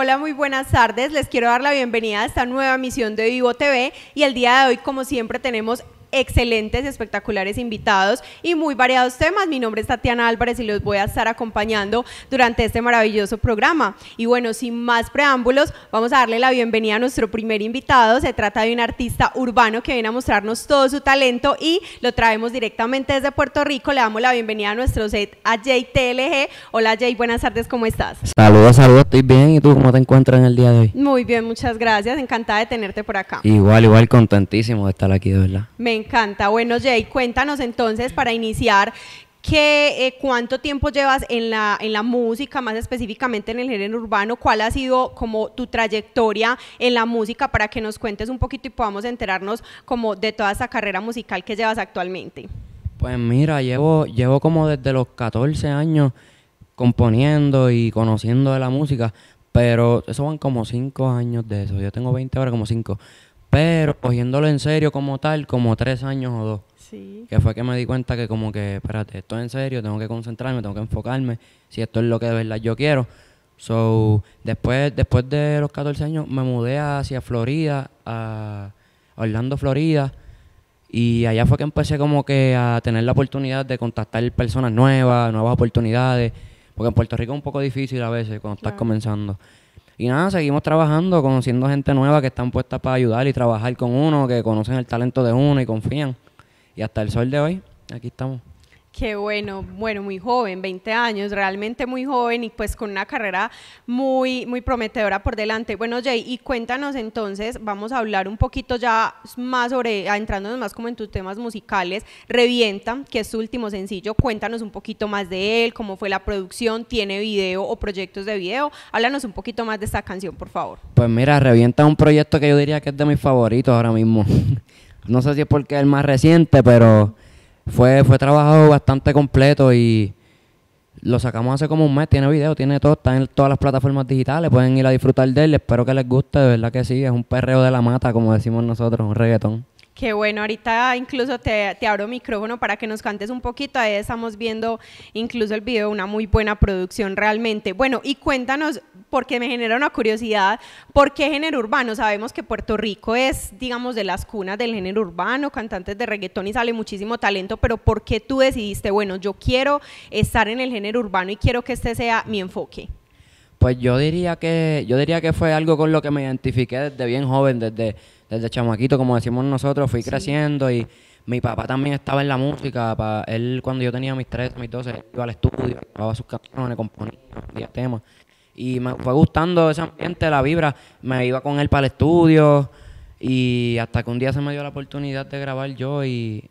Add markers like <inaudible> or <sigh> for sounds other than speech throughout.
Hola, muy buenas tardes. Les quiero dar la bienvenida a esta nueva emisión de Vivo TV y el día de hoy, como siempre, tenemos excelentes, espectaculares invitados y muy variados temas. Mi nombre es Tatiana Álvarez y los voy a estar acompañando durante este maravilloso programa. Y bueno, sin más preámbulos, vamos a darle la bienvenida a nuestro primer invitado. Se trata de un artista urbano que viene a mostrarnos todo su talento y lo traemos directamente desde Puerto Rico. Le damos la bienvenida a nuestro set a Jay TLG. Hola Jay, buenas tardes, ¿cómo estás? Saludos, saludos, estoy bien. ¿Y tú cómo te encuentras en el día de hoy? Muy bien, muchas gracias. Encantada de tenerte por acá. Igual, igual, contentísimo de estar aquí, de verdad. Me encanta. Bueno, Jay, cuéntanos entonces para iniciar que, eh, cuánto tiempo llevas en la, en la música, más específicamente en el género urbano, cuál ha sido como tu trayectoria en la música para que nos cuentes un poquito y podamos enterarnos como de toda esa carrera musical que llevas actualmente. Pues mira, llevo, llevo como desde los 14 años componiendo y conociendo de la música, pero eso van como 5 años de eso, yo tengo 20 ahora como 5, pero cogiéndolo en serio como tal, como tres años o dos. Sí. Que fue que me di cuenta que como que, espérate, esto es en serio, tengo que concentrarme, tengo que enfocarme, si esto es lo que de verdad yo quiero. So, después, después de los 14 años me mudé hacia Florida, a Orlando, Florida. Y allá fue que empecé como que a tener la oportunidad de contactar personas nuevas, nuevas oportunidades. Porque en Puerto Rico es un poco difícil a veces cuando estás comenzando. Y nada, seguimos trabajando, conociendo gente nueva que están puestas para ayudar y trabajar con uno, que conocen el talento de uno y confían. Y hasta el sol de hoy, aquí estamos. Qué bueno, bueno, muy joven, 20 años, realmente muy joven y pues con una carrera muy, muy prometedora por delante. Bueno, Jay, y cuéntanos entonces, vamos a hablar un poquito ya más sobre, adentrándonos más como en tus temas musicales, Revienta, que es tu último sencillo, cuéntanos un poquito más de él, cómo fue la producción, tiene video o proyectos de video, háblanos un poquito más de esta canción, por favor. Pues mira, Revienta es un proyecto que yo diría que es de mis favoritos ahora mismo. <laughs> no sé si es porque es el más reciente, pero fue, fue trabajado bastante completo y lo sacamos hace como un mes, tiene video, tiene todo, está en todas las plataformas digitales, pueden ir a disfrutar de él, espero que les guste, de verdad que sí, es un perreo de la mata, como decimos nosotros, un reggaetón. Qué bueno, ahorita incluso te, abro micrófono para que nos cantes un poquito, ahí estamos viendo incluso el video, una muy buena producción realmente. Bueno, y cuéntanos, porque me genera una curiosidad, ¿por qué género urbano? Sabemos que Puerto Rico es, digamos, de las cunas del género urbano, cantantes de reggaetón y sale muchísimo talento, pero ¿por qué tú decidiste, bueno, yo quiero estar en el género urbano y quiero que este sea mi enfoque? Pues yo diría que, yo diría que fue algo con lo que me identifiqué desde bien joven, desde desde chamaquito, como decimos nosotros, fui creciendo y mi papá también estaba en la música. Pa, él, cuando yo tenía mis tres, mis doce, iba al estudio, grababa sus canciones, componía, temas. Y me fue gustando ese ambiente, la vibra. Me iba con él para el estudio y hasta que un día se me dio la oportunidad de grabar yo y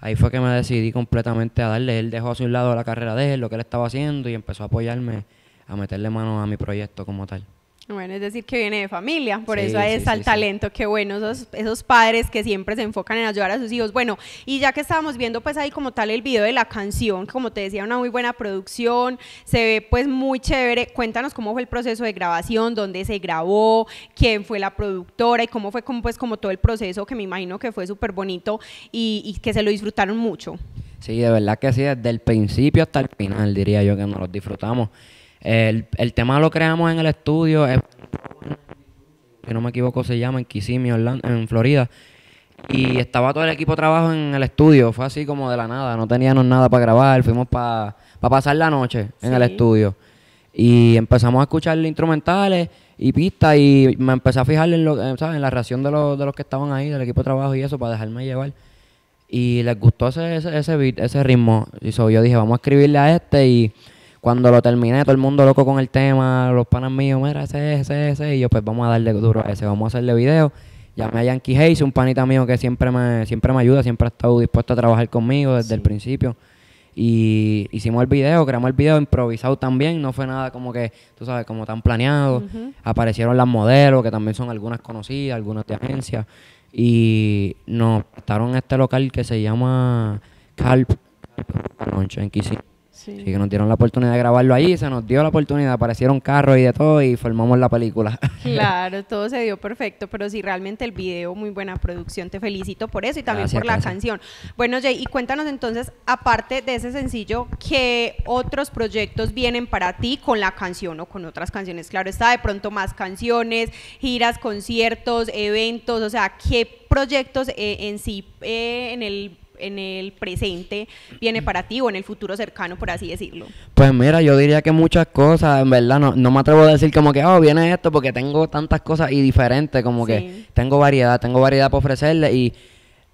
ahí fue que me decidí completamente a darle. Él dejó a su lado la carrera de él, lo que él estaba haciendo y empezó a apoyarme a meterle mano a mi proyecto como tal. Bueno, es decir, que viene de familia, por eso es está el talento, qué bueno, esos, esos padres que siempre se enfocan en ayudar a sus hijos. Bueno, y ya que estábamos viendo pues ahí como tal el video de la canción, como te decía, una muy buena producción, se ve pues muy chévere. Cuéntanos cómo fue el proceso de grabación, dónde se grabó, quién fue la productora y cómo fue como, pues como todo el proceso, que me imagino que fue súper bonito y, que se lo disfrutaron mucho. Sí, de verdad que sí, desde el principio hasta el final diría yo que nos lo disfrutamos. El, tema lo creamos en el estudio, que no me equivoco se llama, en Kissimmee, en Florida. Y estaba todo el equipo de trabajo en el estudio, fue así como de la nada, no teníamos nada para grabar, fuimos para pasar la noche en el estudio. Y empezamos a escuchar instrumentales y pistas y me empecé a fijar en, lo, eh, la reacción de, los, que estaban ahí, del equipo de trabajo y eso, para dejarme llevar. Y les gustó ese, ese, ritmo. Y yo dije, vamos a escribirle a este y cuando lo terminé, todo el mundo loco con el tema, los panas míos, mira, ese, ese, ese. Y yo, pues vamos a darle duro a ese, vamos a hacerle video. Llamé a Yankee Hayes, un panita mío que siempre me, siempre me ayuda, siempre ha estado dispuesto a trabajar conmigo desde el principio. Y hicimos el video, creamos el video improvisado también, no fue nada como que, tú sabes, como tan planeado. Aparecieron las modelos, que también son algunas conocidas, algunas de agencia. Y nos prestaron este local que se llama Calp, en Sí. que nos dieron la oportunidad de grabarlo ahí, se nos dio la oportunidad, aparecieron carros y de todo y formamos la película. <laughs> Claro, todo se dio perfecto, pero sí, realmente el video, muy buena producción, te felicito por eso y también por la canción. Bueno, Jay, y cuéntanos entonces, aparte de ese sencillo, ¿qué otros proyectos vienen para ti con la canción o con otras canciones? Claro, está de pronto más canciones, giras, conciertos, eventos, o sea, ¿qué proyectos eh, en sí eh, en el en el presente viene para ti o en el futuro cercano, por así decirlo? Pues mira, yo diría que muchas cosas, en verdad, no, no me atrevo a decir como que, oh, viene esto, porque tengo tantas cosas y diferentes, como que tengo variedad, tengo variedad para ofrecerle y...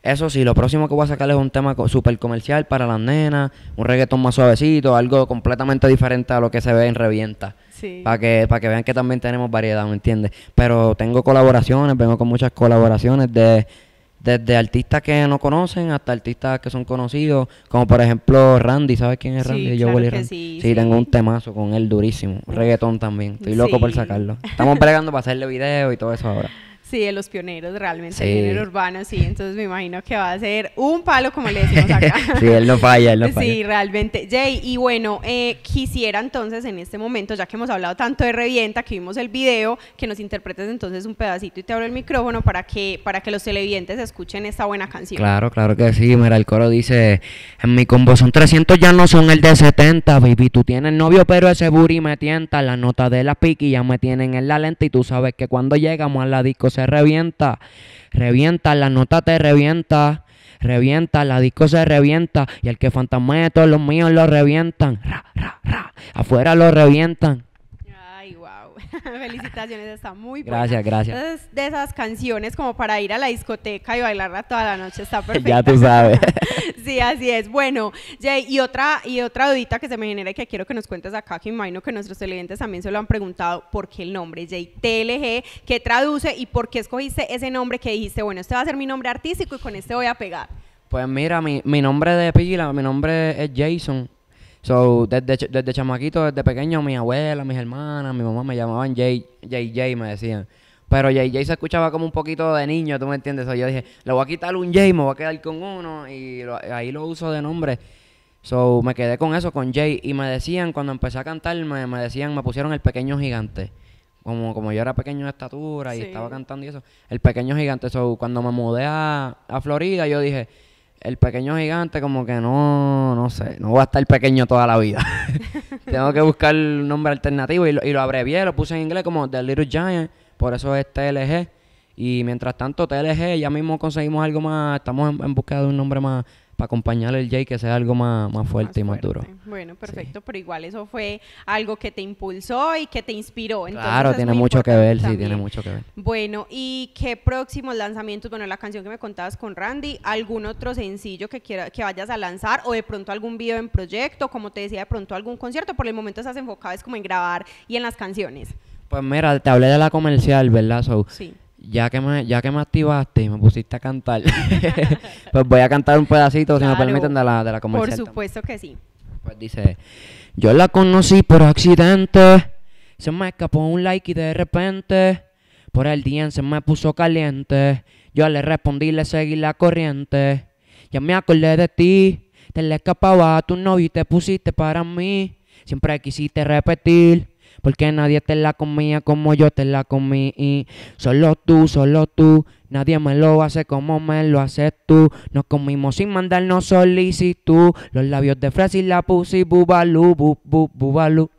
Eso sí, lo próximo que voy a sacar es un tema súper comercial para las nenas, un reggaetón más suavecito, algo completamente diferente a lo que se ve en Revienta. Para que, para que vean que también tenemos variedad, ¿me entiendes? Pero tengo colaboraciones, vengo con muchas colaboraciones de desde artistas que no conocen hasta artistas que son conocidos, como por ejemplo Randy, ¿sabes quién es Randy? Sí, Yo claro que Sí, sí, tengo un temazo con él durísimo, reggaetón también, estoy loco por sacarlo. Estamos <laughs> pregando para hacerle video y todo eso ahora. Sí, de los pioneros realmente, en el urbano, sí. Entonces me imagino que va a ser un palo, como le decimos acá. <laughs> sí, él no falla, él no <laughs> falla. Sí, realmente. Jay, y bueno, eh, quisiera entonces en este momento, ya que hemos hablado tanto de Revienta, que vimos el video, que nos interpretes entonces un pedacito y te abro el micrófono para que, para que los televidentes escuchen esta buena canción. Claro, claro que sí. Mira, el coro dice, en mi combo son 300, ya no son el de 70, baby. Tú tienes novio, pero ese booty me tienta. La nota de la piqui ya me tienen en la lenta y tú sabes que cuando llegamos a la disco se revienta, revienta, la nota te revienta, revienta, la disco se revienta y el que fantasmea todos los míos lo revientan, ra, ra, ra, afuera lo revientan. <laughs> Felicitaciones, está muy buena. Gracias, gracias. Entonces, de esas canciones como para ir a la discoteca y bailarla toda la noche, está perfecto <laughs> ya tú sabes. <laughs> sí, así es. Bueno, Jay, y otra, y otra dudita que se me genera y que quiero que nos cuentes acá, que imagino que nuestros televidentes también se lo han preguntado, ¿por qué el nombre Jay TLG? ¿Qué traduce y por qué escogiste ese nombre que dijiste, bueno, este va a ser mi nombre artístico y con este voy a pegar? Pues mira, mi, mi nombre de pila, mi nombre es Jason So, desde, desde chamaquito, desde pequeño, mi abuela, mis hermanas, mi mamá me llamaban Jay, Jay, Jay, me decían. Pero Jay Jay se escuchaba como un poquito de niño, ¿tú me entiendes? yo dije, le voy a quitar un Jay, me voy a quedar con uno y ahí lo uso de nombre. So, me quedé con eso, con Jay. Y me decían, cuando empecé a cantar, me, decían, me pusieron el pequeño gigante. Como, como yo era pequeño de estatura y estaba cantando y eso, el pequeño gigante. So, cuando me mudé a, a Florida, yo dije, el pequeño gigante como que no, no sé, no voy a estar pequeño toda la vida. <laughs> Tengo que buscar un nombre alternativo y lo, y lo abrevié, lo puse en inglés como The Little Giant, por eso es TLG. Y mientras tanto, TLG, ya mismo conseguimos algo más, estamos en, en, busca de un nombre más, para acompañar el Jay, que sea algo más, fuerte y más duro. Bueno, perfecto, pero igual eso fue algo que te impulsó y que te inspiró. claro, tiene mucho que ver, sí, tiene mucho que ver. Bueno, ¿y qué próximos lanzamientos? Bueno, la canción que me contabas con Randy, ¿algún otro sencillo que, quiera, que vayas a lanzar o de pronto algún video en proyecto, como te decía, de pronto algún concierto? Por el momento estás enfocado es como en grabar y en las canciones. Pues mira, te hablé de la comercial, ¿verdad? So, sí ya que me, ya que me activaste y me pusiste a cantar, <laughs> pues voy a cantar un pedacito, si me permiten, de la, de comercial. Por supuesto que sí. Pues dice, yo la conocí por accidente, se me escapó un like y de repente, por el día se me puso caliente, yo le respondí y le seguí la corriente, ya me acordé de ti, te le escapaba a tu novio y te pusiste para mí, siempre quisiste repetir, porque nadie te la comía como yo te la comí. Solo tú, solo tú. Nadie me lo hace como me lo haces tú. Nos comimos sin mandarnos solicitud. Los labios de Fresh la pussy bubalú, bu, bu, bubalú.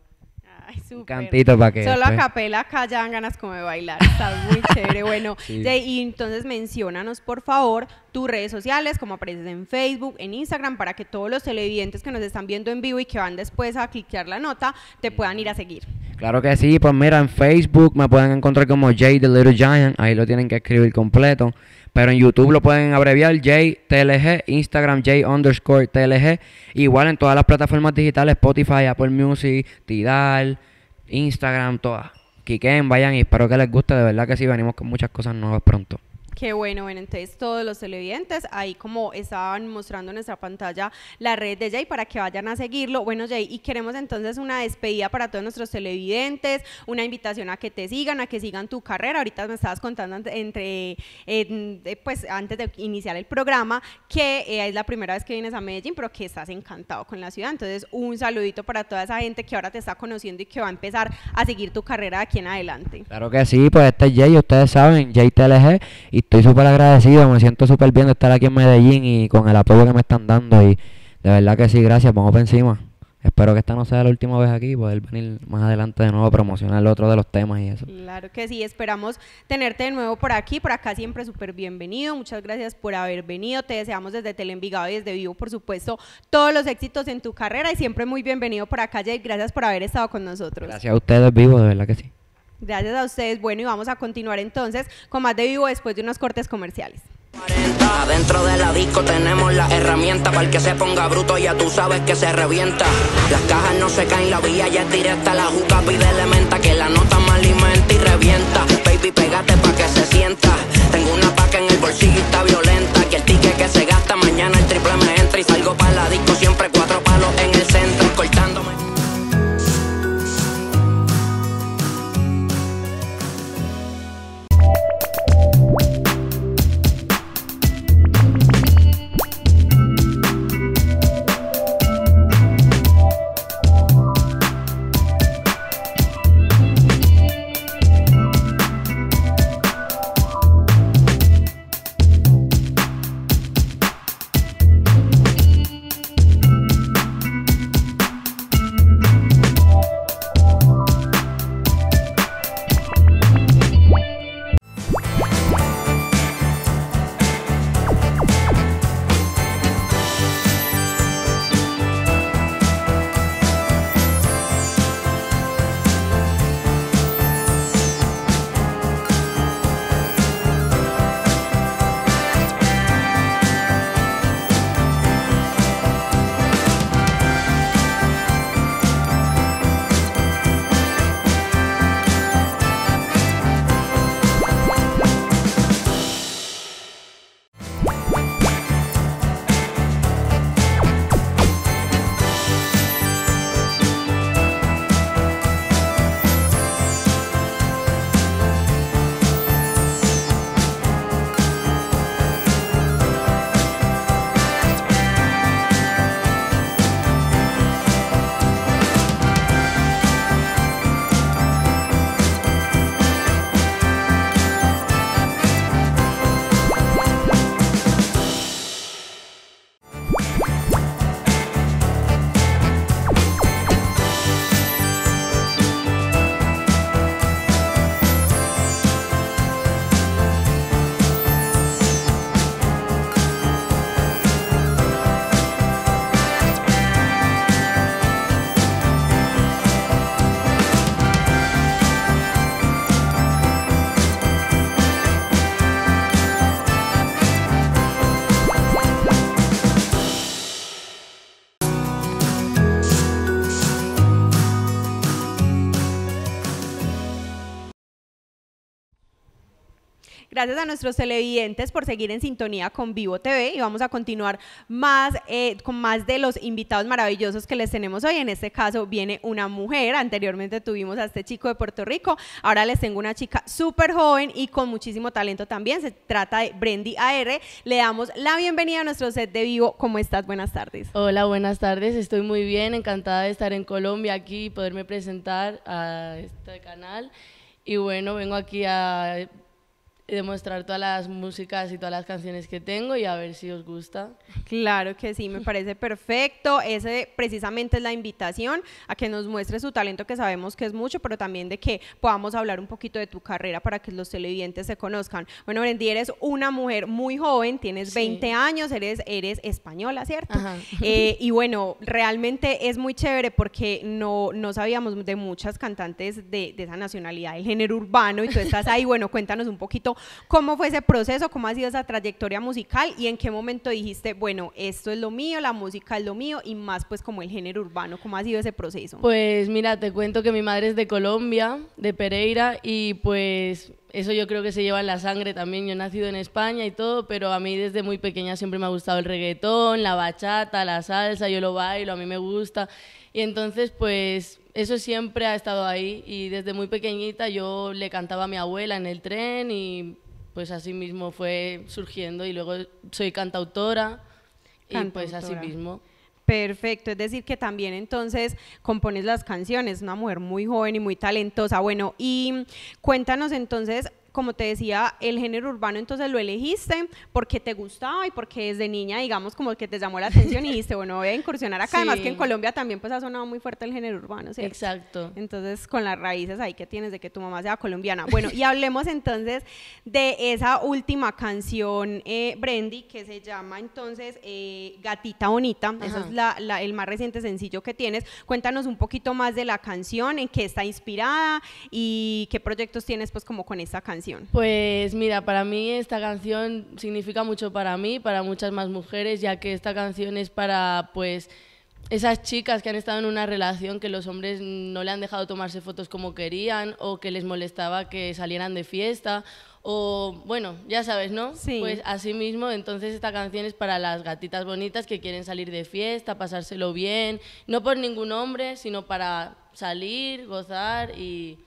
Cantito para que. Solo a capela acá ya dan ganas como de bailar. Está muy <laughs> chévere. Bueno, y entonces menciónanos, por favor, tus redes sociales, como apareces en Facebook, en Instagram, para que todos los televidentes que nos están viendo en vivo y que van después a cliquear la nota, te puedan ir a seguir. Claro que sí, pues mira, en Facebook me pueden encontrar como Jay the Little Giant, ahí lo tienen que escribir completo. Pero en YouTube lo pueden abreviar JTLG, Instagram J underscore TLG. Igual en todas las plataformas digitales, Spotify, Apple Music, Tidal. Instagram, todas. Quiquen, vayan y espero que les guste. De verdad que sí, venimos con muchas cosas nuevas pronto. Qué bueno, bueno, entonces todos los televidentes, ahí como estaban mostrando en nuestra pantalla la red de Jay para que vayan a seguirlo. Bueno, Jay, y queremos entonces una despedida para todos nuestros televidentes, una invitación a que te sigan, a que sigan tu carrera. Ahorita me estabas contando entre, pues antes de iniciar el programa que eh, es la primera vez que vienes a Medellín, pero que estás encantado con la ciudad. Entonces, un saludito para toda esa gente que ahora te está conociendo y que va a empezar a seguir tu carrera aquí en adelante. Claro que sí, pues este Jay, ustedes saben, Jay TLG y estoy súper agradecido, me siento súper bien de estar aquí en Medellín y con el apoyo que me están dando. Y de verdad que sí, gracias, pongo por encima. Espero que esta no sea la última vez aquí, poder venir más adelante de nuevo a promocionar otro de los temas y eso. Claro que sí, esperamos tenerte de nuevo por aquí, por acá siempre súper bienvenido, muchas gracias por haber venido, te deseamos desde Telenvigado y desde Vivo, por supuesto, todos los éxitos en tu carrera y siempre muy bienvenido por acá, y gracias por haber estado con nosotros. Gracias a ustedes, Vivo, de verdad que sí. Gracias a ustedes. Bueno, y vamos a continuar entonces con más de vivo después de unos cortes comerciales. 40. Dentro de la disco tenemos la herramienta para el que se ponga bruto, ya tú sabes que se revienta. Las cajas no se caen, la vía ya es directa, la juca pide elementa, que la nota y alimenta y revienta. Baby, pégate para que se sienta. Tengo una paca en el bolsillo está violenta, que el ticket que se gasta mañana el triple me entra y salgo para la disco siempre cuatro palos en el centro, cortándome. gracias a nuestros televidentes por seguir en sintonía con Vivo TV y vamos a continuar más eh, con más de los invitados maravillosos que les tenemos hoy. En este caso viene una mujer, anteriormente tuvimos a este chico de Puerto Rico, ahora les tengo una chica súper joven y con muchísimo talento también, se trata de Brendy AR. Le damos la bienvenida a nuestro set de Vivo. ¿Cómo estás? Buenas tardes. Hola, buenas tardes, estoy muy bien, encantada de estar en Colombia aquí y poderme presentar a este canal. Y bueno, vengo aquí a eh, demostrar todas las músicas y todas las canciones que tengo y a ver si os gusta. Claro que sí, me parece perfecto. Ese precisamente es la invitación a que nos muestres su talento que sabemos que es mucho, pero también de que podamos hablar un poquito de tu carrera para que los televidentes se conozcan. Bueno, Brendi, eres una mujer muy joven, tienes 20 años, eres, eres española, ¿cierto? Eh, <laughs> y bueno, realmente es muy chévere porque no, no sabíamos de muchas cantantes de, de esa nacionalidad, El género urbano, y tú estás ahí. Bueno, cuéntanos un poquito cómo fue ese proceso, cómo ha sido esa trayectoria musical y en qué momento dijiste, bueno, esto es lo mío, la música es lo mío y más pues como el género urbano, cómo ha sido ese proceso. Pues mira, te cuento que mi madre es de Colombia, de Pereira y pues eso yo creo que se lleva en la sangre también. Yo he nacido en España y todo, pero a mí desde muy pequeña siempre me ha gustado el reggaetón, la bachata, la salsa, yo lo bailo, a mí me gusta. Y entonces pues eso siempre ha estado ahí y desde muy pequeñita yo le cantaba a mi abuela en el tren y pues así mismo fue surgiendo y luego soy cantautora, y pues así mismo. Perfecto, es decir que también entonces compones las canciones, una mujer muy joven y muy talentosa. Bueno, y cuéntanos entonces como te decía, el género urbano entonces lo elegiste porque te gustaba y porque desde niña, digamos, como que te llamó la atención y <laughs> dijiste, bueno, voy a incursionar acá. Además que en Colombia también pues ha sonado muy fuerte el género urbano, ¿cierto? Exacto. Entonces, con las raíces ahí que tienes de que tu mamá sea colombiana. Bueno, y hablemos entonces de esa última canción, eh, Brandy, que se llama entonces eh, Gatita Bonita. Ese es la, el más reciente sencillo que tienes. Cuéntanos un poquito más de la canción, en qué está inspirada y qué proyectos tienes pues como con esta canción. Pues mira, para mí esta canción significa mucho para mí, para muchas más mujeres, ya que esta canción es para pues esas chicas que han estado en una relación que los hombres no le han dejado tomarse fotos como querían o que les molestaba que salieran de fiesta o bueno, ya sabes, ¿no? Sí. Pues así mismo, entonces esta canción es para las gatitas bonitas que quieren salir de fiesta, pasárselo bien, no por ningún hombre, sino para salir, gozar y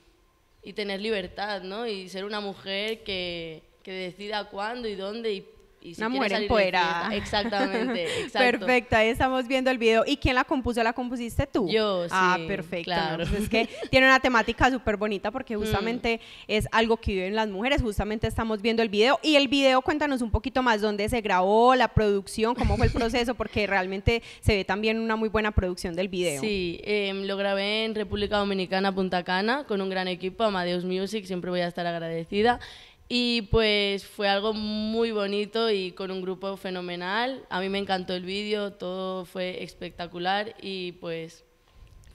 y tener libertad, ¿no? Y ser una mujer que, que decida cuándo y dónde y una mujer exactamente, <laughs> Perfecta, ahí estamos viendo el video. ¿Y quién la compuso? ¿La compusiste tú? Yo, ah, sí. Ah, perfecto. es que <laughs> tiene una temática súper bonita porque mm. justamente es algo que viven las mujeres. Justamente estamos viendo el video. Y el video, cuéntanos un poquito más dónde se grabó, la producción, cómo fue el <laughs> proceso, porque realmente se ve también una muy buena producción del video. Sí, em, lo grabé en República Dominicana, Punta Cana, con un gran equipo, Amadeus Music, siempre voy a estar agradecida. Y pues fue algo muy bonito y con un grupo fenomenal. A mí me encantó el vídeo, todo fue espectacular y pues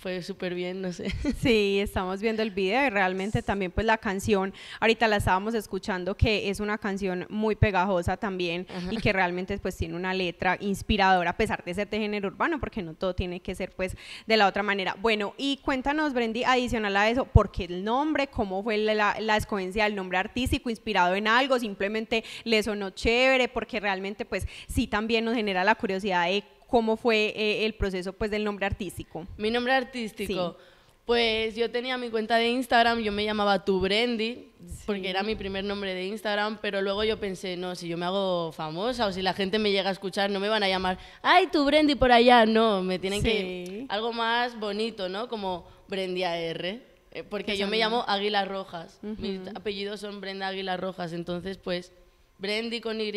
fue súper bien, no sé. <laughs> Sí, estamos viendo el video y realmente también pues la canción, ahorita la estábamos escuchando que es una canción muy pegajosa también y que realmente pues tiene una letra inspiradora a pesar de ser de género urbano, porque no todo tiene que ser pues de la otra manera. Bueno, y cuéntanos Brendy, adicional a eso, ¿por qué el nombre? ¿Cómo fue la, la escogencia del nombre artístico inspirado en algo? ¿Simplemente le sonó chévere? Porque realmente pues sí también nos genera la curiosidad de cómo fue eh, el proceso pues del nombre artístico. Mi nombre artístico. Pues yo tenía mi cuenta de Instagram, yo me llamaba Tu Brandy, porque era mi primer nombre de Instagram, pero luego yo pensé, no, si yo me hago famosa o si la gente me llega a escuchar, no me van a llamar, ay, Tu Brandy por allá, no, me tienen que... Algo más bonito, ¿no? Como Brandy AR, eh, porque yo me llamo Águilas Rojas, mis apellidos son Brenda Águilas Rojas, entonces pues Brendy con Y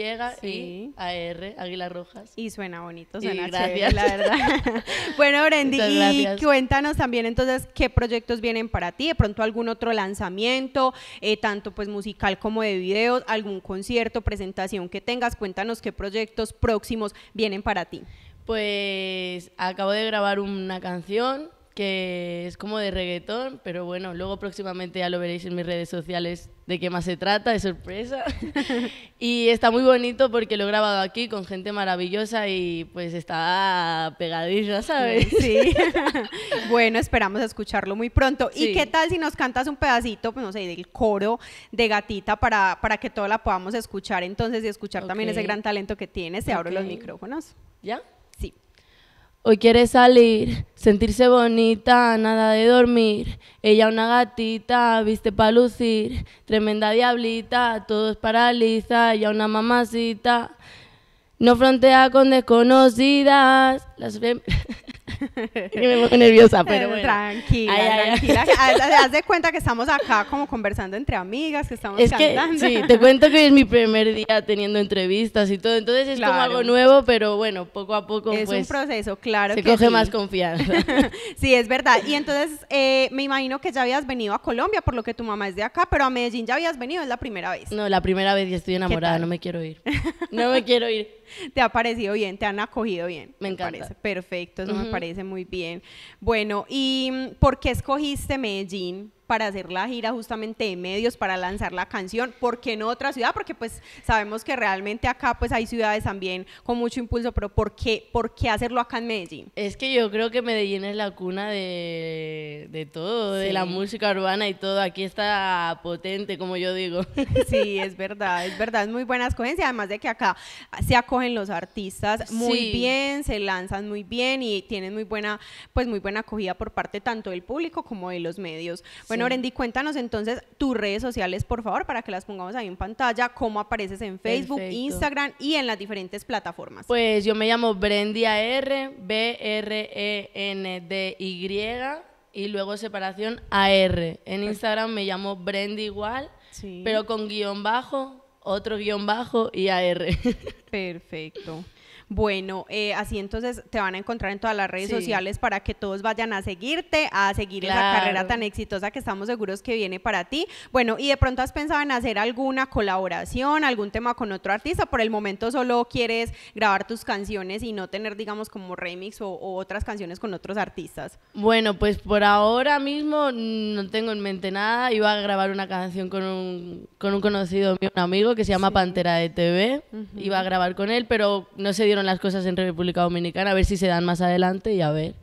y AR, Águilas Rojas. Y suena bonito, suena la verdad. <laughs> bueno, Brendy, cuéntanos también entonces qué proyectos vienen para ti, de pronto algún otro lanzamiento, eh, tanto pues musical como de videos, algún concierto, presentación que tengas, cuéntanos qué proyectos próximos vienen para ti. Pues acabo de grabar una canción que es como de reggaetón, pero bueno, luego próximamente ya lo veréis en mis redes sociales de qué más se trata, de sorpresa. <laughs> y está muy bonito porque lo he grabado aquí con gente maravillosa y pues está pegadiza, ¿sabes? Pues sí. <laughs> bueno, esperamos escucharlo muy pronto. ¿Y qué tal si nos cantas un pedacito, pues no sé, del coro de Gatita para, que todos la podamos escuchar entonces y escuchar también ese gran talento que tienes? Se abren abro los micrófonos. ¿Ya? Hoy quiere salir, sentirse bonita, nada de dormir. Ella una gatita, viste pa' lucir, tremenda diablita, todo es paraliza, ella una mamacita. No frontea con desconocidas. Las... <laughs> Y me pongo nerviosa, pero bueno. Tranquila, de cuenta que estamos acá como conversando entre amigas, que estamos sí, te cuento que es mi primer día teniendo entrevistas y todo, entonces es como algo nuevo, pero bueno, poco a poco Es un pues, proceso, claro Se coge más confianza. <laughs> sí, es verdad. Y entonces eh, me imagino que ya habías venido a Colombia, por lo que tu mamá es de acá, pero a Medellín ya habías venido, es la primera vez. No, la primera vez y estoy enamorada, no me quiero ir. No me quiero ir. <laughs> te ha parecido bien, te han acogido bien. Me, Parece. Perfecto, eso me parece muy bien. Bueno, ¿y por qué escogiste Medellín? para hacer la gira justamente de medios, para lanzar la canción, ¿por qué no otra ciudad? Porque pues sabemos que realmente acá pues hay ciudades también con mucho impulso, pero ¿por qué, por qué hacerlo acá en Medellín? Es que yo creo que Medellín es la cuna de, de todo, de la música urbana y todo, aquí está potente, como yo digo. <laughs> Sí, es verdad, es verdad, es muy buena escogencia, además de que acá se acogen los artistas muy bien, se lanzan muy bien y tienen muy buena, pues muy buena acogida por parte tanto del público como de los medios. Bueno, Brendi, cuéntanos entonces tus redes sociales, por favor, para que las pongamos ahí en pantalla, cómo apareces en Facebook, Instagram y en las diferentes plataformas. Pues yo me llamo Brendi AR, B-R-E-N-D-Y y luego separación AR. En Instagram me llamo Brendi igual, pero con guión bajo, otro guión bajo y AR. <laughs> Perfecto. Bueno, eh, así entonces te van a encontrar en todas las redes sociales para que todos vayan a seguirte, a seguir esa carrera tan exitosa que estamos seguros que viene para ti. Bueno, y de pronto has pensado en hacer alguna colaboración, algún tema con otro artista. Por el momento solo quieres grabar tus canciones y no tener, digamos, como remix o, otras canciones con otros artistas. Bueno, pues por ahora mismo no tengo en mente nada. Iba a grabar una canción con un, con un conocido mío, un amigo que se llama Pantera de TV. Iba a grabar con él, pero no se dio las cosas en República Dominicana, a ver si se dan más adelante y a ver.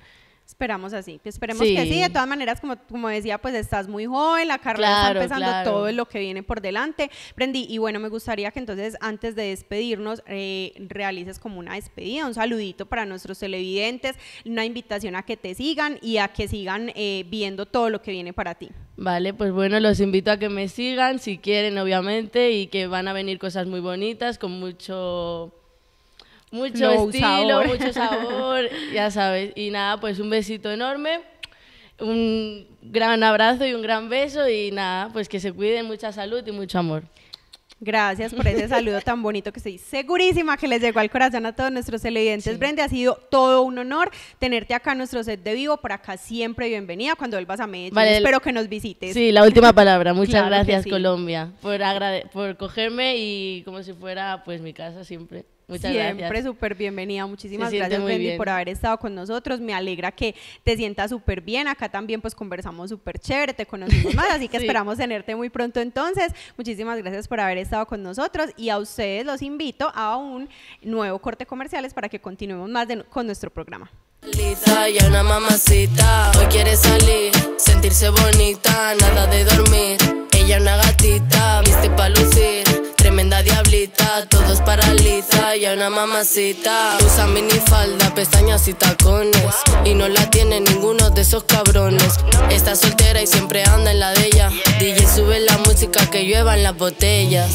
Esperamos así, esperemos que sí, de todas maneras, como, como decía, pues estás muy joven, la carrera está empezando, todo lo que viene por delante. Prendí, y bueno, me gustaría que entonces, antes de despedirnos, eh, realices como una despedida, un saludito para nuestros televidentes, una invitación a que te sigan y a que sigan eh, viendo todo lo que viene para ti. Vale, pues bueno, los invito a que me sigan, si quieren, obviamente, y que van a venir cosas muy bonitas, con mucho mucho estilo, mucho <laughs> sabor, ya sabes. Y nada, pues un besito enorme, un gran abrazo y un gran beso y nada, pues que se cuiden, mucha salud y mucho amor. Gracias por ese saludo tan bonito que estoy segurísima que les llegó al corazón a todos nuestros televidentes. Brenda, ha sido todo un honor tenerte acá en nuestro set de vivo. Por acá siempre bienvenida cuando vuelvas a Medellín. espero que nos visites. Sí, la última palabra. <laughs> Muchas gracias, Colombia, por, por cogerme y como si fuera pues mi casa siempre. Siempre súper bienvenida. Muchísimas gracias, Wendy, por haber estado con nosotros. Me alegra que te sientas súper bien. Acá también, pues, conversamos súper chévere, te conocimos más, así que <laughs> esperamos tenerte muy pronto entonces. Muchísimas gracias por haber estado con nosotros y a ustedes los invito a un nuevo corte comerciales para que continuemos más con nuestro programa. y una mamacita, hoy quiere salir, sentirse bonita, nada de dormir ella una gatita, viste pa' lucir Tremenda diablita, todos paraliza Y una mamacita Usa minifalda, pestañas y tacones Y no la tiene ninguno de esos cabrones Está soltera y siempre anda en la de ella DJ sube la música que llueva en las botellas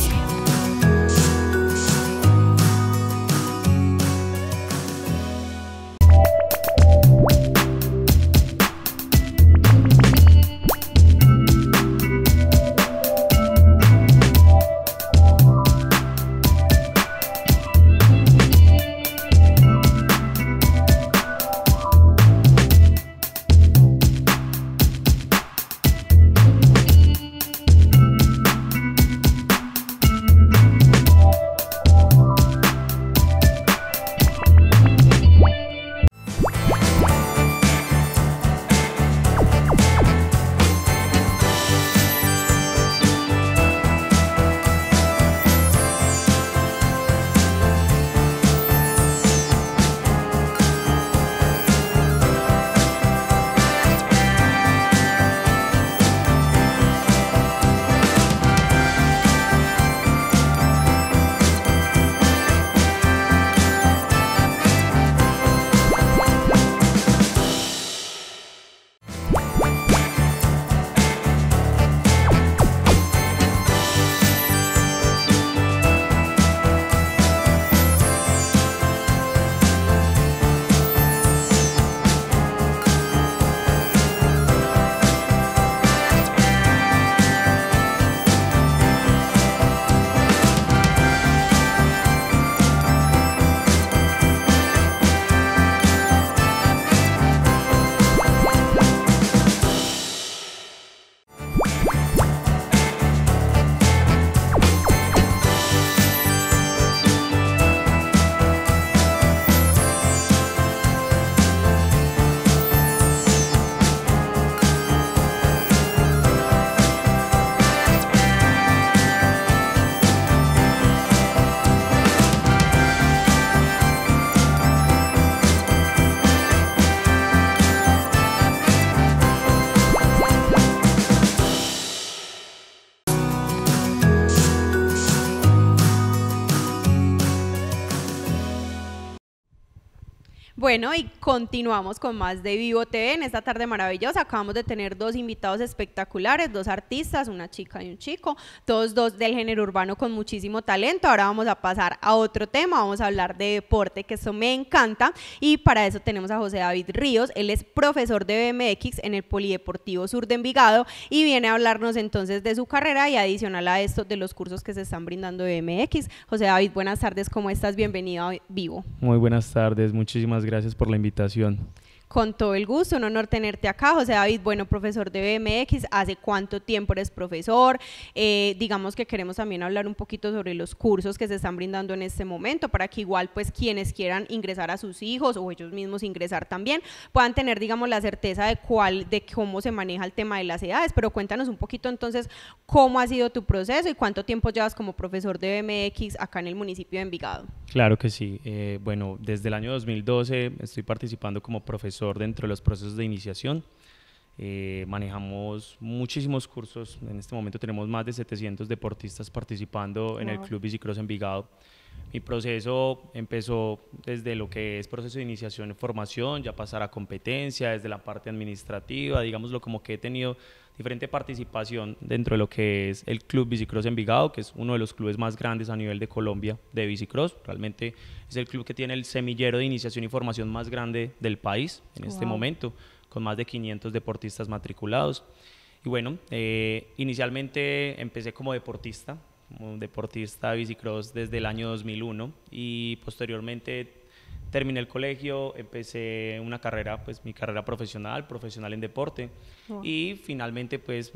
No hay continuamos con más de Vivo TV en esta tarde maravillosa. Acabamos de tener dos invitados espectaculares, dos artistas, una chica y un chico, todos dos del género urbano con muchísimo talento. Ahora vamos a pasar a otro tema, vamos a hablar de deporte, que eso me encanta. Y para eso tenemos a José David Ríos, él es profesor de BMX en el Polideportivo Sur de Envigado y viene a hablarnos entonces de su carrera y adicional a esto de los cursos que se están brindando de BMX. José David, buenas tardes, ¿cómo estás? Bienvenido a Vivo. Muy buenas tardes, muchísimas gracias por la invitación invitación. Con todo el gusto, un honor tenerte acá, José David, bueno, profesor de BMX, ¿hace cuánto tiempo eres profesor? Eh, digamos que queremos también hablar un poquito sobre los cursos que se están brindando en este momento, para que igual pues quienes quieran ingresar a sus hijos o ellos mismos ingresar también, puedan tener, digamos, la certeza de cuál, de cómo se maneja el tema de las edades, pero cuéntanos un poquito entonces cómo ha sido tu proceso y cuánto tiempo llevas como profesor de BMX acá en el municipio de Envigado. Claro que sí, eh, bueno, desde el año 2012 estoy participando como profesor dentro de los procesos de iniciación. Eh, manejamos muchísimos cursos, en este momento tenemos más de 700 deportistas participando en el Club Bicicross Envigado. Mi proceso empezó desde lo que es proceso de iniciación y formación, ya pasar a competencia, desde la parte administrativa, digámoslo como que he tenido diferente participación dentro de lo que es el Club Bicicross Envigado, que es uno de los clubes más grandes a nivel de Colombia de bicicross. Realmente es el club que tiene el semillero de iniciación y formación más grande del país en este momento, con más de 500 deportistas matriculados. Y bueno, eh, inicialmente empecé como deportista, como un deportista de bicicross desde el año 2001 y posteriormente terminé el colegio, empecé una carrera, pues mi carrera profesional, profesional en deporte y finalmente pues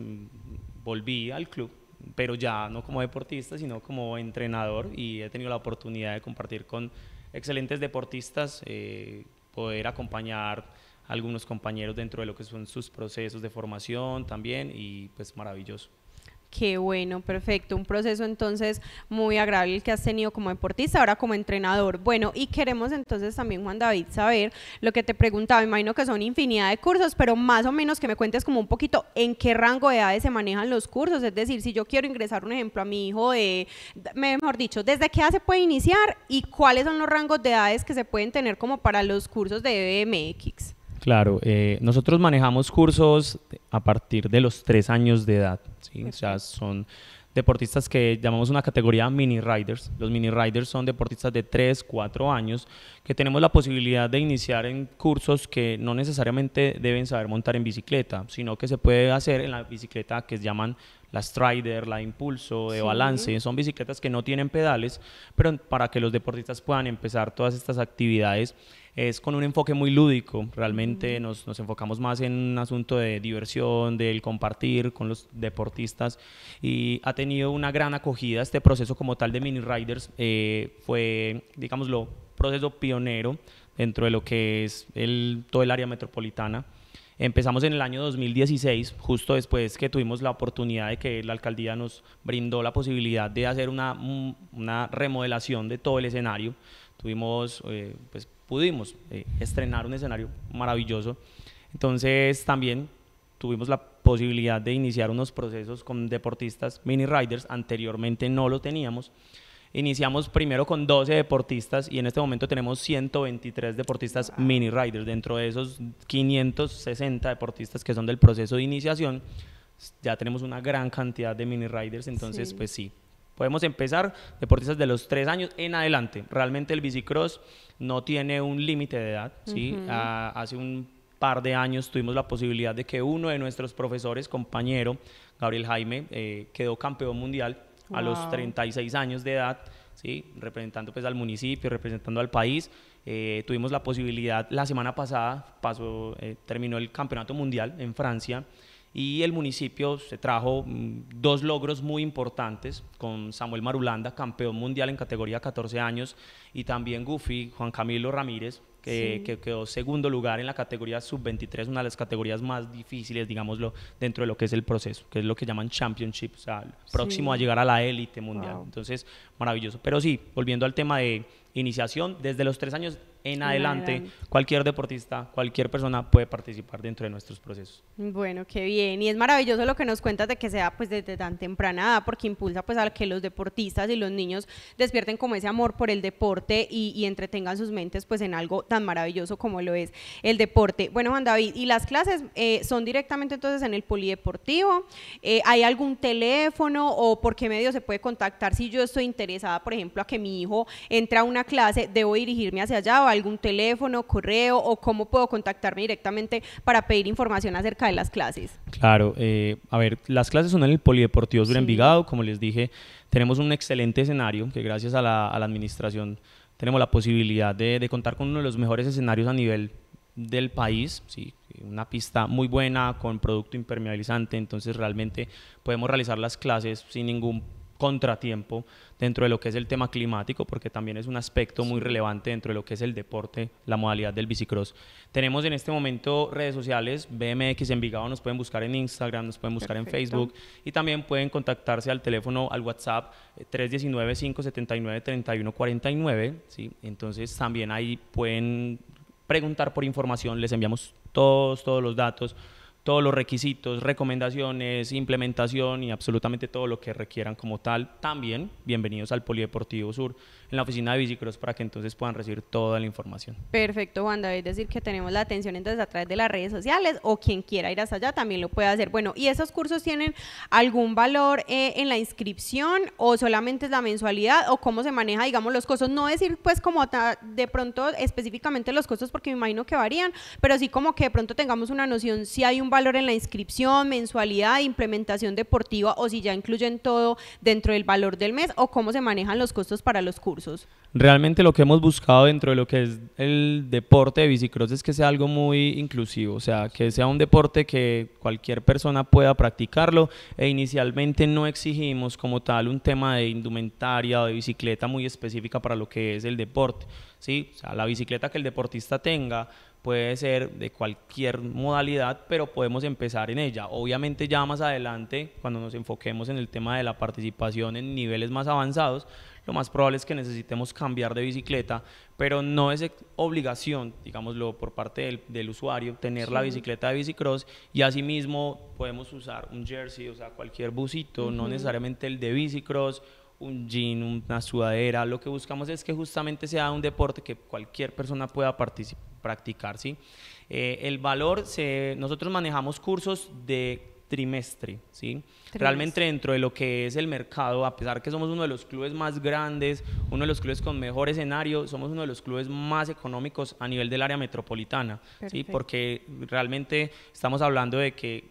volví al club, pero ya no como deportista, sino como entrenador y he tenido la oportunidad de compartir con excelentes deportistas, eh, poder acompañar a algunos compañeros dentro de lo que son sus procesos de formación también y pues maravilloso. Qué bueno, perfecto. Un proceso entonces muy agradable que has tenido como deportista, ahora como entrenador. Bueno, y queremos entonces también, Juan David, saber lo que te preguntaba. Me imagino que son infinidad de cursos, pero más o menos que me cuentes como un poquito en qué rango de edades se manejan los cursos. Es decir, si yo quiero ingresar, un ejemplo, a mi hijo de, mejor dicho, ¿desde qué edad se puede iniciar y cuáles son los rangos de edades que se pueden tener como para los cursos de BMX? Claro, eh, nosotros manejamos cursos a partir de los tres años de edad o sea, son deportistas que llamamos una categoría mini riders. Los mini riders son deportistas de 3, 4 años que tenemos la posibilidad de iniciar en cursos que no necesariamente deben saber montar en bicicleta, sino que se puede hacer en la bicicleta que llaman la Strider, la Impulso, de Balance. Son bicicletas que no tienen pedales, pero para que los deportistas puedan empezar todas estas actividades es con un enfoque muy lúdico. Realmente nos, nos, enfocamos más en un asunto de diversión, del compartir con los deportistas y ha tenido una gran acogida este proceso como tal de Mini Riders. Eh, fue, digámoslo, proceso pionero dentro de lo que es el, todo el área metropolitana. Empezamos en el año 2016, justo después que tuvimos la oportunidad de que la alcaldía nos brindó la posibilidad de hacer una, una remodelación de todo el escenario. Tuvimos eh, pues, pudimos eh, estrenar un escenario maravilloso. Entonces también tuvimos la posibilidad de iniciar unos procesos con deportistas mini riders, anteriormente no lo teníamos. Iniciamos primero con 12 deportistas y en este momento tenemos 123 deportistas mini riders. Dentro de esos 560 deportistas que son del proceso de iniciación, ya tenemos una gran cantidad de mini riders, entonces pues sí, Podemos empezar deportistas de los tres años en adelante. Realmente el bicicross no tiene un límite de edad. ¿sí? Ah, hace un par de años tuvimos la posibilidad de que uno de nuestros profesores, compañero, Gabriel Jaime, eh, quedó campeón mundial a los 36 años de edad, ¿sí? representando pues, al municipio, representando al país. Eh, tuvimos la posibilidad, la semana pasada pasó, eh, terminó el campeonato mundial en Francia y el municipio se trajo mm, dos logros muy importantes con Samuel Marulanda, campeón mundial en categoría 14 años, y también Gufi, Juan Camilo Ramírez, que, quedó segundo lugar en la categoría sub-23, una de las categorías más difíciles, digámoslo, dentro de lo que es el proceso, que es lo que llaman championship, o sea, próximo a llegar a la élite mundial. Entonces, maravilloso. Pero sí, volviendo al tema de iniciación, desde los tres años en adelante, cualquier deportista, cualquier persona puede participar dentro de nuestros procesos. Bueno, qué bien. Y es maravilloso lo que nos cuentas de que sea pues desde tan temprana edad, porque impulsa pues a que los deportistas y los niños despierten como ese amor por el deporte y, entretengan sus mentes pues en algo tan maravilloso como lo es el deporte. Bueno, Juan David, ¿y las clases eh, son directamente entonces en el polideportivo? Eh, ¿Hay algún teléfono o por qué medio se puede contactar si yo estoy interesada, por ejemplo, a que mi hijo entre a una clase, debo dirigirme hacia allá algún teléfono, correo o cómo puedo contactarme directamente para pedir información acerca de las clases? Claro, eh, a ver, las clases son en el Polideportivo Sur Envigado, como les dije, tenemos un excelente escenario que gracias a la, administración tenemos la posibilidad de, contar con uno de los mejores escenarios a nivel del país, sí, una pista muy buena con producto impermeabilizante, entonces realmente podemos realizar las clases sin ningún contratiempo dentro de lo que es el tema climático, porque también es un aspecto muy relevante dentro de lo que es el deporte, la modalidad del bicicross. Tenemos en este momento redes sociales, BMX Envigado, nos pueden buscar en Instagram, nos pueden buscar en Facebook y también pueden contactarse al teléfono, al WhatsApp 319-579-3149. Eh, ¿sí? Entonces también ahí pueden preguntar por información, les enviamos todos, todos los datos todos los requisitos, recomendaciones, implementación y absolutamente todo lo que requieran como tal. También bienvenidos al Polideportivo Sur en la oficina de Bicicross para que entonces puedan recibir toda la información. Perfecto, Juan es decir que tenemos la atención entonces a través de las redes sociales o quien quiera ir hasta allá también lo puede hacer. Bueno, ¿y esos cursos tienen algún valor eh, en la inscripción o solamente es la mensualidad o cómo se maneja, digamos, los costos? No decir pues como de pronto específicamente los costos porque me imagino que varían, pero sí como que de pronto tengamos una noción si hay un valor en la inscripción, mensualidad, implementación deportiva o si ya incluyen todo dentro del valor del mes o cómo se manejan los costos para los cursos? Realmente lo que hemos buscado dentro de lo que es el deporte de bicicross es que sea algo muy inclusivo, o sea, que sea un deporte que cualquier persona pueda practicarlo e inicialmente no exigimos como tal un tema de indumentaria o de bicicleta muy específica para lo que es el deporte, ¿sí? O sea, la bicicleta que el deportista tenga puede ser de cualquier modalidad, pero podemos empezar en ella. Obviamente ya más adelante, cuando nos enfoquemos en el tema de la participación en niveles más avanzados, lo más probable es que necesitemos cambiar de bicicleta, pero no es obligación, digámoslo, por parte del, usuario, tener la bicicleta de bicicross y asimismo podemos usar un jersey, o sea, cualquier busito, no necesariamente el de bicicross un jean, una sudadera. Lo que buscamos es que justamente sea un deporte que cualquier persona pueda practicar. Eh, el valor, nosotros manejamos cursos de trimestre, ¿sí? Realmente dentro de lo que es el mercado, a pesar que somos uno de los clubes más grandes, uno de los clubes con mejor escenario, somos uno de los clubes más económicos a nivel del área metropolitana, ¿sí? Porque realmente estamos hablando de que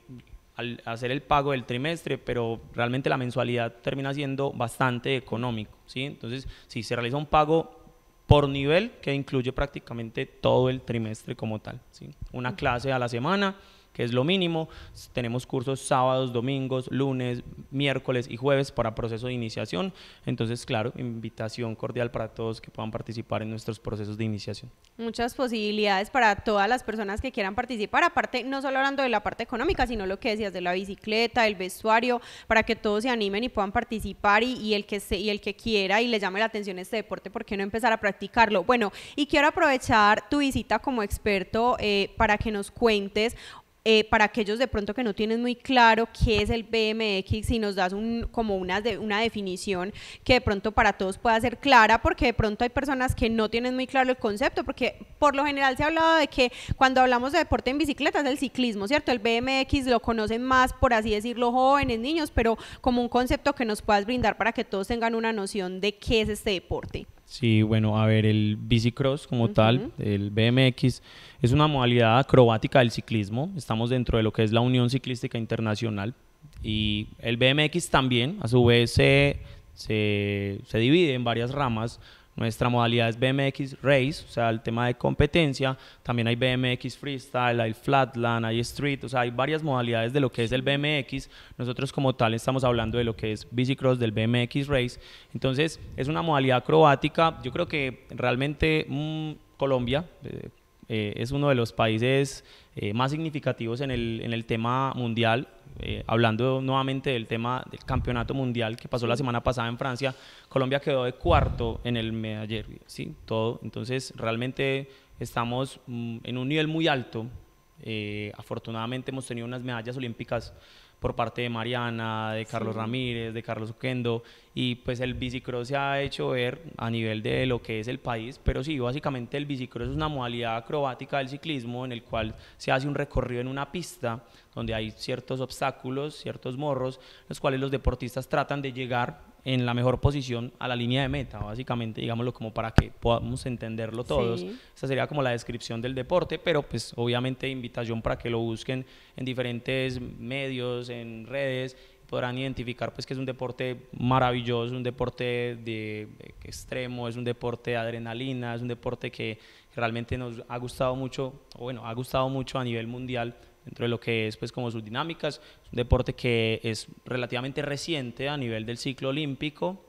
hacer el pago del trimestre, pero realmente la mensualidad termina siendo bastante económico, ¿sí? Entonces, si se realiza un pago por nivel que incluye prácticamente todo el trimestre como tal, ¿sí? Una clase a la semana, que es lo mínimo. Tenemos cursos sábados, domingos, lunes, miércoles y jueves para proceso de iniciación. Entonces, claro, invitación cordial para todos que puedan participar en nuestros procesos de iniciación. Muchas posibilidades para todas las personas que quieran participar, aparte no solo hablando de la parte económica, sino lo que decías de la bicicleta, el vestuario, para que todos se animen y puedan participar y, el, que se, y el que quiera y le llame la atención este deporte, ¿por qué no empezar a practicarlo? Bueno, y quiero aprovechar tu visita como experto eh, para que nos cuentes eh, para aquellos de pronto que no tienen muy claro qué es el BMX, si nos das como una, una definición que de pronto para todos pueda ser clara, porque de pronto hay personas que no tienen muy claro el concepto, porque por lo general se ha hablado de que cuando hablamos de deporte en bicicleta es el ciclismo, ¿cierto? El BMX lo conocen más, por así decirlo, jóvenes, niños, pero como un concepto que nos puedas brindar para que todos tengan una noción de qué es este deporte. Sí, bueno, a ver, el bicicross como tal, el BMX, es una modalidad acrobática del ciclismo. Estamos dentro de lo que es la Unión Ciclística Internacional. Y el BMX también, a su vez, se divide en varias ramas nuestra modalidad es BMX Race, o sea, el tema de competencia. También hay BMX Freestyle, hay Flatland, hay Street, o sea, hay varias modalidades de lo que es el BMX. Nosotros como tal estamos hablando de lo que es Bicicross del BMX Race. Entonces, es una modalidad acrobática. Yo creo que realmente mm, Colombia... Eh, eh, es uno de los países eh, más significativos en el, en el tema mundial. Eh, hablando nuevamente del tema del campeonato mundial que pasó la semana pasada en Francia, Colombia quedó de cuarto en el medallero, ¿sí? Todo. Entonces, realmente estamos mm, en un nivel muy alto. afortunadamente hemos tenido unas medallas olímpicas por parte de Mariana, de Carlos Ramírez, de Carlos Uquendo, y pues el bicicross se ha hecho ver a nivel de lo que es el país, pero sí, básicamente el bicicross es una modalidad acrobática del ciclismo en el cual se hace un recorrido en una pista donde hay ciertos obstáculos, ciertos morros, los cuales los deportistas tratan de llegar en la mejor posición a la línea de meta, básicamente, digámoslo como para que podamos entenderlo todos. esa Esta sería como la descripción del deporte, pero pues obviamente invitación para que lo busquen en diferentes medios, en redes, podrán identificar pues que es un deporte maravilloso, un deporte de extremo, es un deporte de adrenalina, es un deporte que realmente nos ha gustado mucho, o bueno, ha gustado mucho a nivel mundial dentro de lo que es pues como sus dinámicas. un deporte que es relativamente reciente a nivel del ciclo olímpico,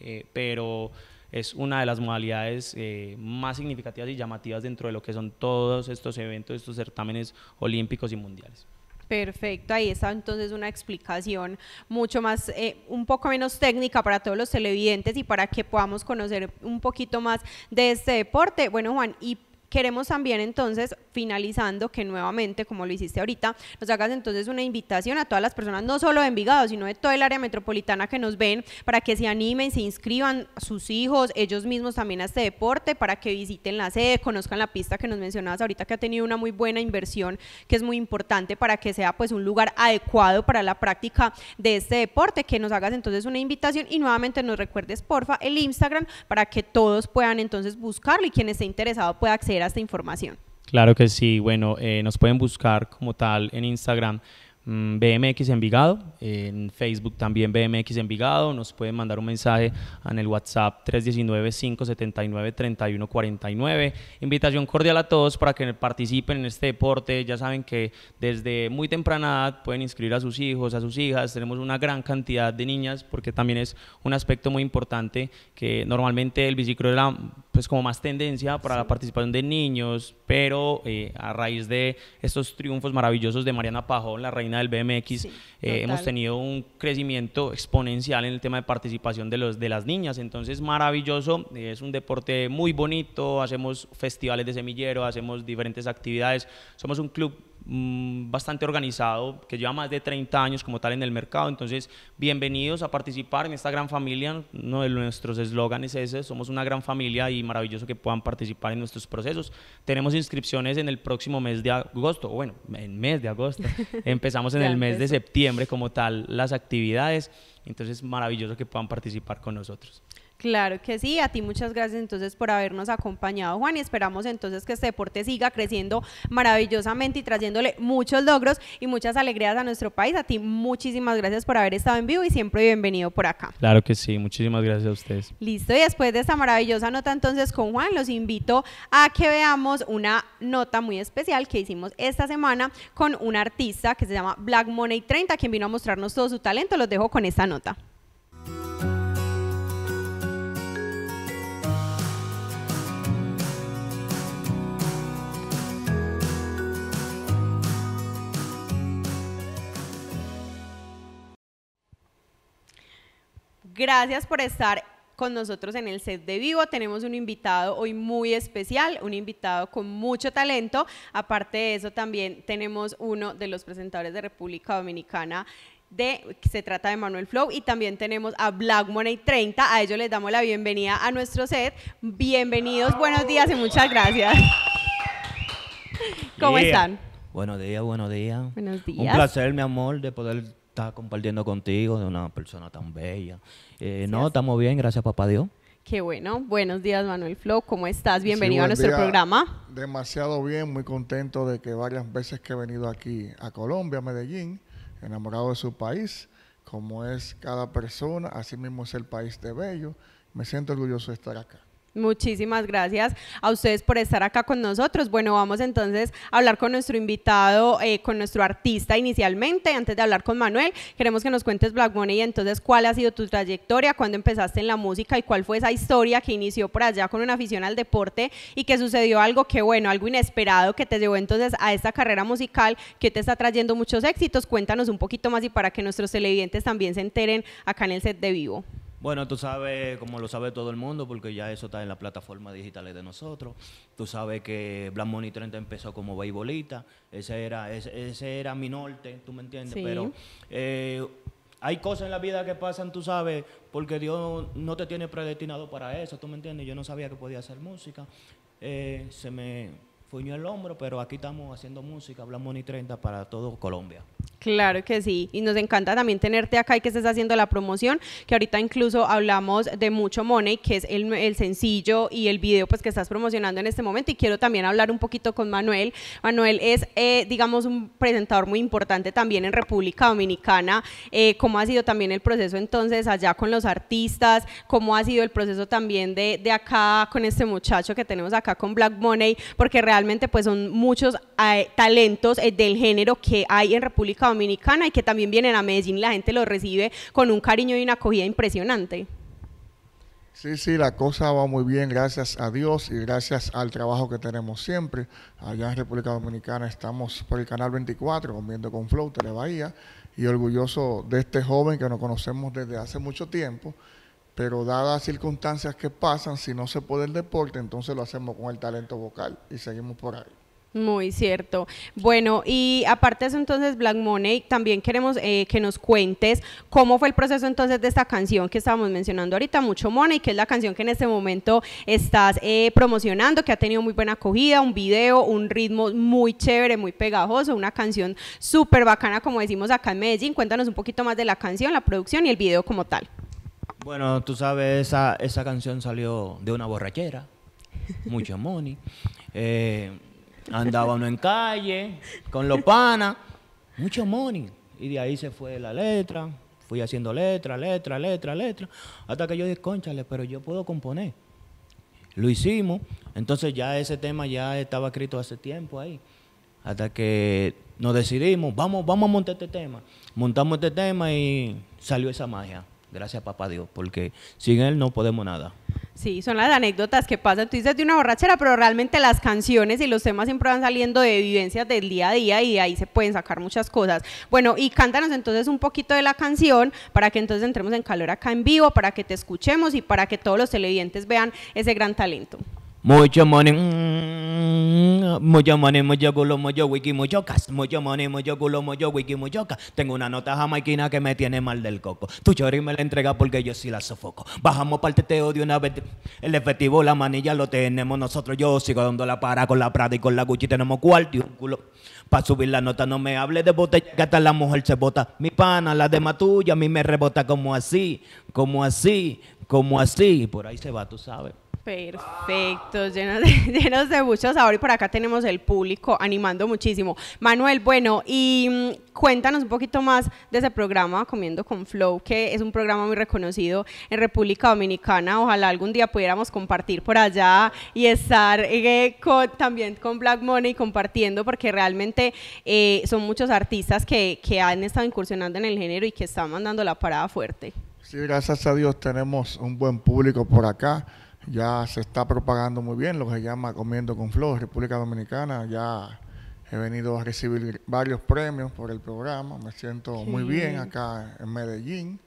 eh, pero es una de las modalidades eh, más significativas y llamativas dentro de lo que son todos estos eventos, estos certámenes olímpicos y mundiales. Perfecto, ahí está entonces una explicación mucho más, eh, un poco menos técnica para todos los televidentes y para que podamos conocer un poquito más de este deporte. Bueno, Juan, y Queremos también entonces, finalizando, que nuevamente, como lo hiciste ahorita, nos hagas entonces una invitación a todas las personas, no solo de Envigado, sino de todo el área metropolitana que nos ven, para que se animen, se inscriban sus hijos, ellos mismos también a este deporte, para que visiten la sede, conozcan la pista que nos mencionabas ahorita, que ha tenido una muy buena inversión, que es muy importante para que sea pues un lugar adecuado para la práctica de este deporte, que nos hagas entonces una invitación y nuevamente nos recuerdes, porfa, el Instagram para que todos puedan entonces buscarlo y quien esté interesado pueda acceder esta información. Claro que sí, bueno, eh, nos pueden buscar como tal en Instagram Mm, BMX Envigado, en Facebook también BMX Envigado, nos pueden mandar un mensaje en el WhatsApp 319-579-3149. Invitación cordial a todos para que participen en este deporte, ya saben que desde muy temprana edad pueden inscribir a sus hijos, a sus hijas, tenemos una gran cantidad de niñas porque también es un aspecto muy importante que normalmente el biciclo era pues como más tendencia para la participación de niños, pero eh, a raíz de estos triunfos maravillosos de Mariana Pajón, la reina del BMX, eh, hemos tenido un crecimiento exponencial en el tema de participación de, los, de las niñas. Entonces, maravilloso, es un deporte muy bonito, hacemos festivales de semillero, hacemos diferentes actividades, somos un club Mm, bastante organizado, que lleva más de 30 años como tal en el mercado. Entonces, bienvenidos a participar en esta gran familia. Uno de nuestros eslóganes es ese, somos una gran familia y maravilloso que puedan participar en nuestros procesos. Tenemos inscripciones en el próximo mes de agosto, bueno, en mes de agosto. <laughs> Empezamos en el mes de septiembre como tal las actividades. Entonces, maravilloso que puedan participar con nosotros. Claro que sí, a ti muchas gracias entonces por habernos acompañado Juan y esperamos entonces que este deporte siga creciendo maravillosamente y trayéndole muchos logros y muchas alegrías a nuestro país. A ti muchísimas gracias por haber estado en vivo y siempre bienvenido por acá. Claro que sí, muchísimas gracias a ustedes. Listo, y después de esta maravillosa nota entonces con Juan, los invito a que veamos una nota muy especial que hicimos esta semana con un artista que se llama Black Money 30, quien vino a mostrarnos todo su talento. Los dejo con esta nota. Gracias por estar con nosotros en el set de vivo. Tenemos un invitado hoy muy especial, un invitado con mucho talento. Aparte de eso, también tenemos uno de los presentadores de República Dominicana. De, se trata de Manuel Flow y también tenemos a Black Money 30. A ellos les damos la bienvenida a nuestro set. Bienvenidos, buenos días y muchas gracias. ¿Cómo están? Buenos días, buenos días. Buenos días. Un placer, mi amor, de poder estar compartiendo contigo, de una persona tan bella. Eh, no, estamos bien, gracias papá Dios. Qué bueno. Buenos días, Manuel Flo. ¿Cómo estás? Bienvenido a nuestro programa. Demasiado bien, muy contento de que varias veces que he venido aquí a Colombia, a Medellín, enamorado de su país, como es cada persona, así mismo es el país de Bello. Me siento orgulloso de estar acá. Muchísimas gracias a ustedes por estar acá con nosotros. Bueno, vamos entonces a hablar con nuestro invitado, eh, con nuestro artista inicialmente. Antes de hablar con Manuel, queremos que nos cuentes Black Money y entonces cuál ha sido tu trayectoria, cuándo empezaste en la música y cuál fue esa historia que inició por allá con una afición al deporte y que sucedió algo que bueno, algo inesperado que te llevó entonces a esta carrera musical que te está trayendo muchos éxitos. Cuéntanos un poquito más y para que nuestros televidentes también se enteren acá en el set de vivo. Bueno, tú sabes, como lo sabe todo el mundo, porque ya eso está en las plataformas digitales de nosotros. Tú sabes que Black Money 30 empezó como beibolita. Ese era, ese, era mi norte, ¿tú me entiendes? Pero eh, hay cosas en la vida que pasan, tú sabes, porque Dios no te tiene predestinado para eso, ¿tú me entiendes? Yo no sabía que podía hacer música. Eh, se me fuñó el hombro, pero aquí estamos haciendo música, hablamos ni 30 para todo Colombia. Claro que sí, y nos encanta también tenerte acá y que estés haciendo la promoción, que ahorita incluso hablamos de Mucho Money, que es el, el, sencillo y el video pues que estás promocionando en este momento, y quiero también hablar un poquito con Manuel. Manuel es, eh, digamos, un presentador muy importante también en República Dominicana, eh, cómo ha sido también el proceso entonces allá con los artistas, cómo ha sido el proceso también de, de acá con este muchacho que tenemos acá con Black Money, porque pues son muchos eh, talentos eh, del género que hay en República Dominicana y que también vienen a Medellín, la gente los recibe con un cariño y una acogida impresionante. Sí, sí, la cosa va muy bien, gracias a Dios y gracias al trabajo que tenemos siempre. Allá en República Dominicana estamos por el canal 24, comiendo con Flow, Tele Bahía, y orgulloso de este joven que nos conocemos desde hace mucho tiempo pero dadas circunstancias que pasan, si no se puede el deporte, entonces lo hacemos con el talento vocal y seguimos por ahí. Muy cierto. Bueno, y aparte de eso entonces, Black Money, también queremos eh, que nos cuentes cómo fue el proceso entonces de esta canción que estábamos mencionando ahorita, Mucho Money, que es la canción que en este momento estás eh, promocionando, que ha tenido muy buena acogida, un video, un ritmo muy chévere, muy pegajoso, una canción súper bacana, como decimos acá en Medellín. Cuéntanos un poquito más de la canción, la producción y el video como tal. Bueno, tú sabes, esa, esa canción salió de una borrachera, mucho <laughs> money. andábamos eh, andaba en calle, con los panas, mucho money. Y de ahí se fue la letra, fui haciendo letra, letra, letra, letra, hasta que yo dije, conchale, pero yo puedo componer. Lo hicimos, entonces ya ese tema ya estaba escrito hace tiempo ahí, hasta que nos decidimos, vamos, vamos a montar este tema. Montamos este tema y salió esa magia. Gracias, papá Dios, porque sin él no podemos nada. Sí, son las anécdotas que pasan. Tú dices de una borrachera, pero realmente las canciones y los temas siempre van saliendo de vivencias del día a día y de ahí se pueden sacar muchas cosas. Bueno, y cántanos entonces un poquito de la canción para que entonces entremos en calor acá en vivo, para que te escuchemos y para que todos los televidentes vean ese gran talento. Mucho money, mm, mucho money, mucho culo, mucho wiki, mucho cas. Mucho money, mucho culo, mucho wiki, mucho Tengo una nota jamaiquina que me tiene mal del coco. Tu chori me la entrega porque yo sí la sofoco. Bajamos parte te odio de una vez. El efectivo, la manilla lo tenemos nosotros. Yo sigo dando la para con la Prada y con la Gucci. Tenemos cuarto y un culo. Para subir la nota no me hable de botella que hasta la mujer se bota. Mi pana, la de tuya a mí me rebota como así, como así, como así. Por ahí se va, tú sabes. Perfecto, llenos de, <laughs> llenos de mucho sabor y por acá tenemos el público animando muchísimo. Manuel, bueno, y mm, cuéntanos un poquito más de ese programa Comiendo con Flow, que es un programa muy reconocido en República Dominicana. Ojalá algún día pudiéramos compartir por allá y estar eh, también con Black Money compartiendo, porque realmente eh, son muchos artistas que, que han estado incursionando en el género y que están mandando la parada fuerte. Sí, gracias a Dios tenemos un buen público por acá ya se está propagando muy bien lo que se llama Comiendo con Flor, República Dominicana. Ya he venido a recibir varios premios por el programa. Me siento muy bien acá en Medellín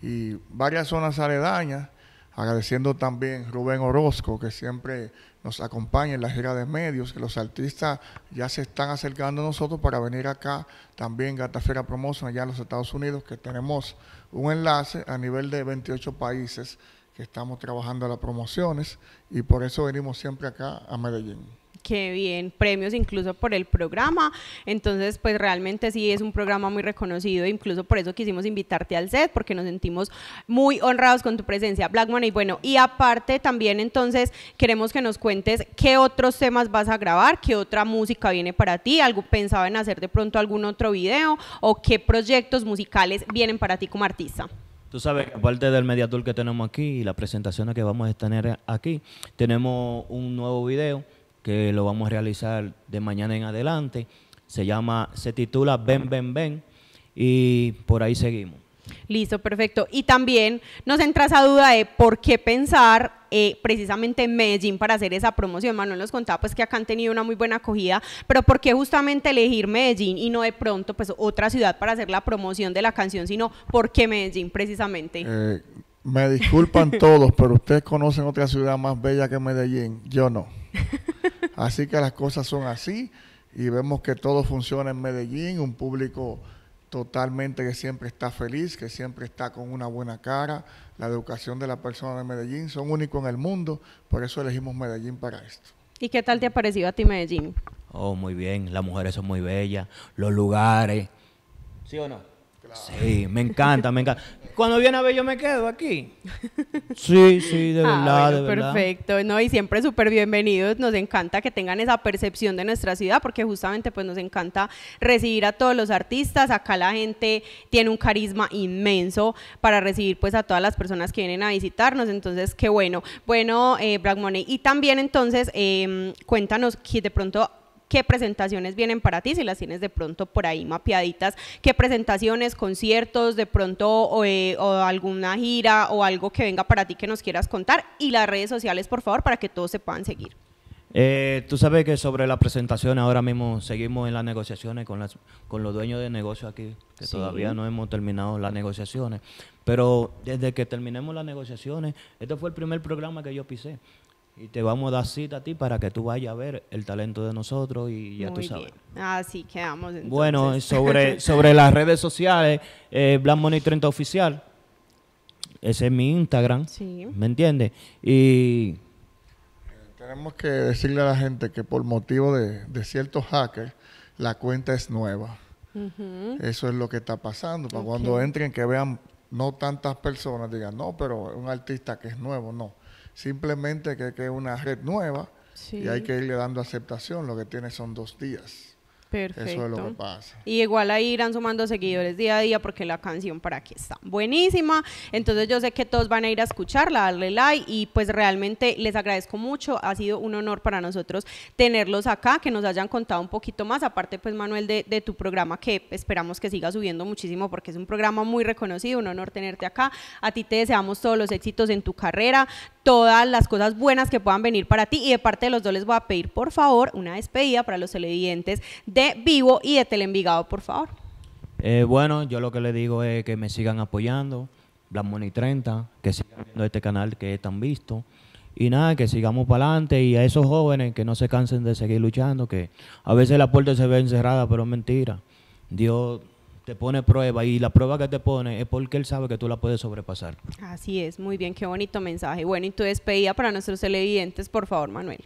y varias zonas aledañas. Agradeciendo también Rubén Orozco, que siempre nos acompaña en la gira de medios, que los artistas ya se están acercando a nosotros para venir acá también Gatafera Promotion allá en los Estados Unidos, que tenemos un enlace a nivel de 28 países que estamos trabajando las promociones y por eso venimos siempre acá a Medellín. Qué bien, premios incluso por el programa. Entonces, pues realmente sí es un programa muy reconocido, incluso por eso quisimos invitarte al set, porque nos sentimos muy honrados con tu presencia, Black Money. Bueno, y aparte también entonces queremos que nos cuentes qué otros temas vas a grabar, qué otra música viene para ti, algo pensaba en hacer de pronto algún otro video o qué proyectos musicales vienen para ti como artista. Tú sabes que aparte del Mediatour que tenemos aquí y las presentaciones que vamos a tener aquí, tenemos un nuevo video que lo vamos a realizar de mañana en adelante. Se llama, se titula Ven, ven, ven. Y por ahí seguimos. Listo, perfecto. Y también nos entra esa duda de por qué pensar eh, precisamente en Medellín para hacer esa promoción. Manuel nos contaba pues que acá han tenido una muy buena acogida, pero ¿por qué justamente elegir Medellín y no de pronto pues otra ciudad para hacer la promoción de la canción, sino por qué Medellín precisamente? Eh, me disculpan <laughs> todos, pero ustedes conocen otra ciudad más bella que Medellín, yo no. <laughs> Así que las cosas son así y vemos que todo funciona en Medellín, un público totalmente que siempre está feliz, que siempre está con una buena cara. La educación de la persona de Medellín son únicos en el mundo, por eso elegimos Medellín para esto. ¿Y qué tal te ha parecido a ti Medellín? Oh, muy bien, las mujeres son muy bellas, los lugares. ¿Sí o no? Sí, me encanta, me encanta. Cuando viene a ver, yo me quedo aquí. <laughs> Sí, sí, de ah, verdad, de verdad. Perfecto, ¿no? Y siempre súper bienvenidos. Nos encanta que tengan esa percepción de nuestra ciudad, porque justamente pues nos encanta recibir a todos los artistas. Acá la gente tiene un carisma inmenso para recibir pues a todas las personas que vienen a visitarnos. Entonces, qué bueno. Bueno, eh, Black Money. Y también entonces, em, cuéntanos que de pronto qué presentaciones vienen para ti, si las tienes de pronto por ahí mapeaditas, qué presentaciones, conciertos, de pronto eh, o, alguna gira o algo que venga para ti que nos quieras contar y las redes sociales, por favor, para que todos se puedan seguir. Eh, tú sabes que sobre las presentaciones, ahora mismo seguimos en las negociaciones con, las, con los dueños de negocios aquí, que todavía no hemos terminado las negociaciones. Pero desde que terminemos las negociaciones, este fue el primer programa que yo pisé. Y te vamos a dar cita a ti para que tú vayas a ver el talento de nosotros y ya tú sabes. Así ah, quedamos Bueno, <laughs> sobre, sobre las redes sociales, eh, Black Money 30 Oficial, ese es mi Instagram, ¿me entiendes? Y... Tenemos que decirle a la gente que por motivo de, de ciertos hackers, la cuenta es nueva. Eso es lo que está pasando. Para cuando entren, que vean no tantas personas, digan, no, pero un artista que es nuevo, no Simplemente que, es una red nueva y hay que irle dando aceptación. Lo que tiene son dos días. Perfecto. Y igual ahí irán sumando seguidores día a día porque la canción para aquí está buenísima. Entonces yo sé que todos van a ir a escucharla, darle like y pues realmente les agradezco mucho. Ha sido un honor para nosotros tenerlos acá, que nos hayan contado un poquito más. Aparte pues Manuel de, de tu programa que esperamos que siga subiendo muchísimo porque es un programa muy reconocido. Un honor tenerte acá. A ti te deseamos todos los éxitos en tu carrera, todas las cosas buenas que puedan venir para ti. Y de parte de los dos les voy a pedir por favor una despedida para los televidentes de Vivo y de Telenvigado, por favor. Eh, bueno, yo lo que le digo es que me sigan apoyando, Black Money 30, que sigan viendo este canal que es tan visto. Y nada, que sigamos para adelante y a esos jóvenes que no se cansen de seguir luchando, que a veces la puerta se ve encerrada, pero es mentira. Dios te pone prueba y la prueba que te pone es porque Él sabe que tú la puedes sobrepasar. Así es, muy bien, qué bonito mensaje. Bueno, y tu despedida para nuestros televidentes, por favor, Manuel.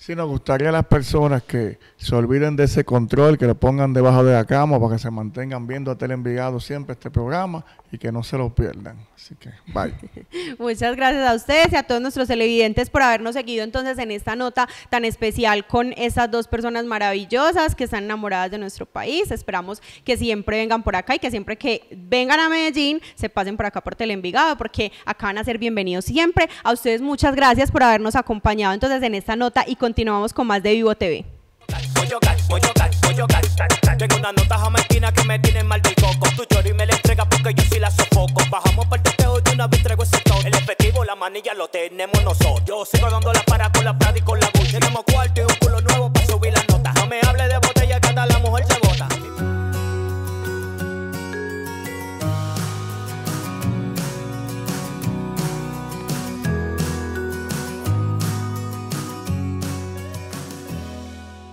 Sí, nos gustaría a las personas que se olviden de ese control, que lo pongan debajo de la cama para que se mantengan viendo a Tele siempre este programa y que no se lo pierdan. Así que, bye. <laughs> Muchas gracias a ustedes y a todos nuestros televidentes por habernos seguido entonces en esta nota tan especial con esas dos personas maravillosas que están enamoradas de nuestro país. Esperamos que siempre vengan por acá y que siempre que vengan a Medellín se pasen por acá por Telenvigado, porque acá van a ser bienvenidos siempre. A ustedes muchas gracias por habernos acompañado entonces en esta nota y continuamos con más de Vivo TV. Tengo unas notas jamaiquinas que me tiene mal del coco. Tu y me la entrega porque yo sí la sofoco. Bajamos para el techo y una vez traigo ese toque. El efectivo, la manilla lo tenemos nosotros. Yo sigo dando la para con la prada y con la